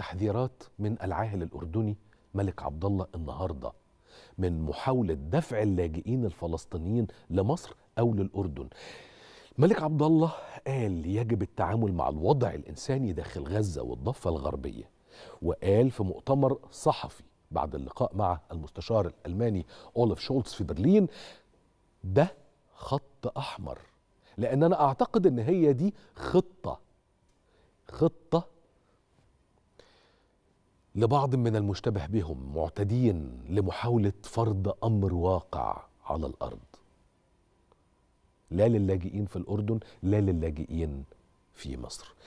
تحذيرات من العاهل الاردني ملك عبد الله النهارده من محاوله دفع اللاجئين الفلسطينيين لمصر او للاردن. ملك عبد الله قال يجب التعامل مع الوضع الانساني داخل غزه والضفه الغربيه وقال في مؤتمر صحفي بعد اللقاء مع المستشار الالماني اولف شولتز في برلين ده خط احمر لان انا اعتقد ان هي دي خطه خطه لبعض من المشتبه بهم معتدين لمحاولة فرض أمر واقع على الأرض لا للاجئين في الأردن لا للاجئين في مصر